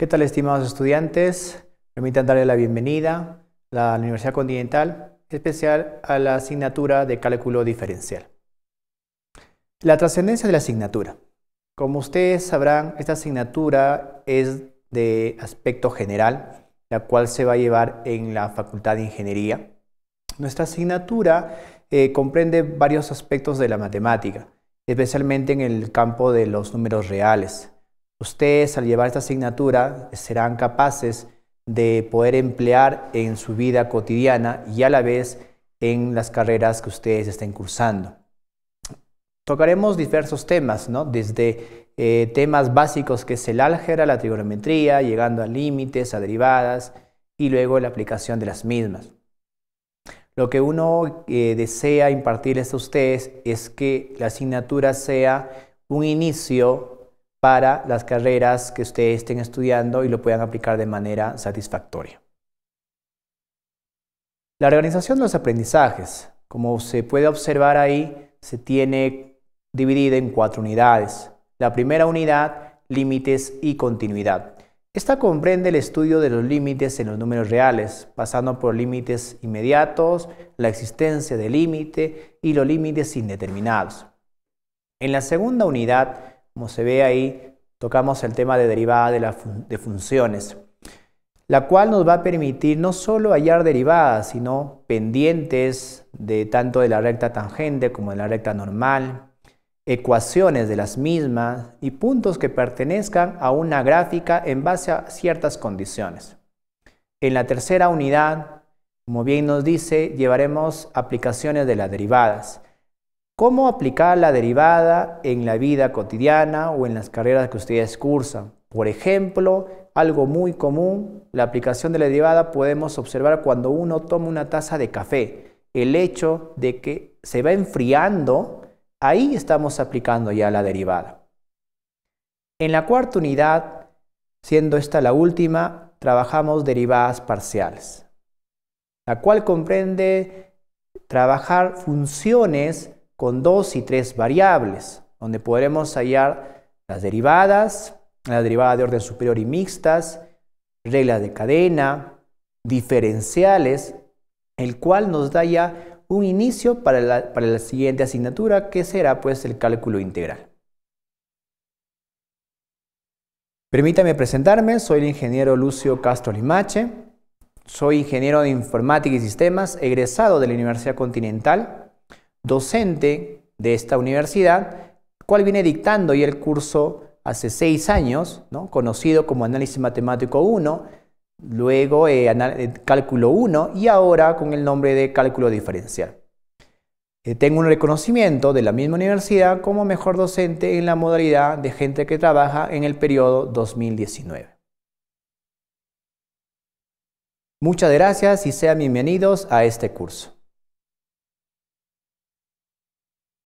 ¿Qué tal, estimados estudiantes? Permitan darle la bienvenida a la Universidad Continental, especial a la asignatura de cálculo diferencial. La trascendencia de la asignatura. Como ustedes sabrán, esta asignatura es de aspecto general, la cual se va a llevar en la Facultad de Ingeniería. Nuestra asignatura eh, comprende varios aspectos de la matemática, especialmente en el campo de los números reales, ustedes al llevar esta asignatura serán capaces de poder emplear en su vida cotidiana y a la vez en las carreras que ustedes estén cursando. Tocaremos diversos temas, desde eh, temas básicos que es el álgebra, la trigonometría, llegando a límites, a derivadas y luego la aplicación de las mismas. Lo que uno eh, desea impartirles a ustedes es que la asignatura sea un inicio para las carreras que ustedes estén estudiando y lo puedan aplicar de manera satisfactoria. La organización de los aprendizajes. Como se puede observar ahí, se tiene dividida en cuatro unidades. La primera unidad, límites y continuidad. Esta comprende el estudio de los límites en los números reales, pasando por límites inmediatos, la existencia de límite y los límites indeterminados. En la segunda unidad como se ve ahí, tocamos el tema de derivada de, funciones, la cual nos va a permitir no solo hallar derivadas, sino pendientes de tanto de la recta tangente como de la recta normal, ecuaciones de las mismas y puntos que pertenezcan a una gráfica en base a ciertas condiciones. En la tercera unidad, como bien nos dice, llevaremos aplicaciones de las derivadas, cómo aplicar la derivada en la vida cotidiana o en las carreras que ustedes cursan. Por ejemplo, algo muy común, la aplicación de la derivada podemos observar cuando uno toma una taza de café. El hecho de que se va enfriando, ahí estamos aplicando ya la derivada. En la cuarta unidad, siendo esta la última, trabajamos derivadas parciales, la cual comprende trabajar funciones con dos y tres variables, donde podremos hallar las derivadas, la derivada de orden superior y mixtas, reglas de cadena, diferenciales, el cual nos da ya un inicio para la, siguiente asignatura, que será pues el cálculo integral. Permítame presentarme, soy el ingeniero Lucio Castro Limache, soy ingeniero de informática y sistemas, egresado de la Universidad Continental docente de esta universidad, cual viene dictando ya el curso hace seis años, conocido como Análisis Matemático 1, luego eh, eh, Cálculo 1 y ahora con el nombre de Cálculo Diferencial. Eh, tengo un reconocimiento de la misma universidad como mejor docente en la modalidad de gente que trabaja en el periodo 2019. Muchas gracias y sean bienvenidos a este curso.